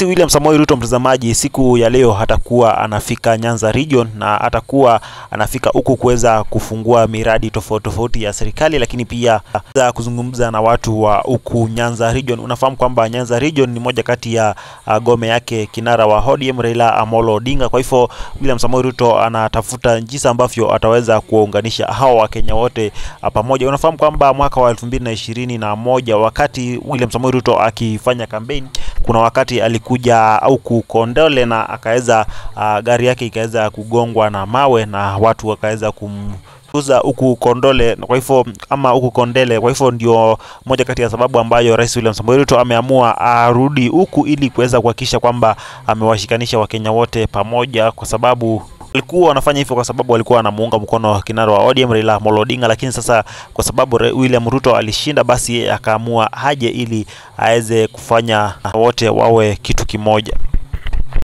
Rais William Samoei Ruto, mtazamaji, siku ya leo hatakuwa anafika Nyanza region na atakuwa anafika huku kuweza kufungua miradi tofauti tofauti ya serikali, lakini pia za kuzungumza na watu wa huku Nyanza region. Unafahamu kwamba Nyanza region ni moja kati ya ah, gome yake kinara wa ODM Raila Amolo Odinga. Kwa hivyo William Samoei Ruto anatafuta njia ambavyo ataweza kuwaunganisha hao Wakenya wote ah, pamoja. Unafahamu kwamba mwaka wa 2021 wakati William Samoei Ruto akifanya kampeni kuna wakati alikuja au kukondole na akaweza uh, gari yake ikaweza kugongwa na mawe na watu wakaweza kum kuza huku Kondole kwa hivyo ama huku Kondele. Kwa hivyo ndio moja kati ya sababu ambayo Rais William Samoei Ruto ameamua arudi huku ili kuweza kuhakikisha kwamba amewashikanisha Wakenya wote pamoja, kwa sababu Walikuwa wanafanya hivyo kwa sababu walikuwa wanamuunga mkono kinara wa ODM Raila Amolo Odinga, lakini sasa kwa sababu William Ruto alishinda, basi akaamua haje ili aweze kufanya wote wawe kitu kimoja.